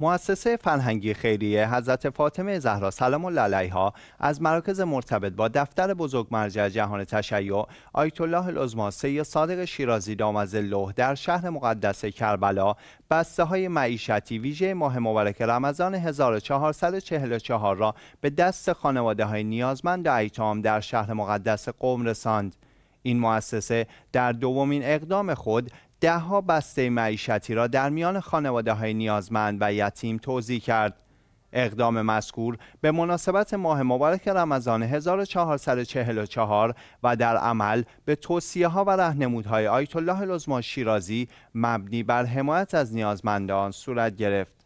مؤسسه فرهنگی خیریه حضرت فاطمه زهرا سلام الله علیها از مراکز مرتبط با دفتر بزرگ مرجع جهان تشیع آیت الله العظما سید صادق شیرازی از الله در شهر مقدس کربلا بسته های معیشتی ویژه ماه مبارک رمضان 1444 را به دست خانواده های نیازمند و ایتام در شهر مقدس قوم رساند این مؤسسه در دومین اقدام خود دهها بسته معیشتی را در میان خانواده های نیازمند و یتیم توضیح کرد. اقدام مذکور به مناسبت ماه مبارک رمضان 1444 و در عمل به توصیه ها و رهنمودهای آیت الله لزما شیرازی مبنی بر حمایت از نیازمندان صورت گرفت.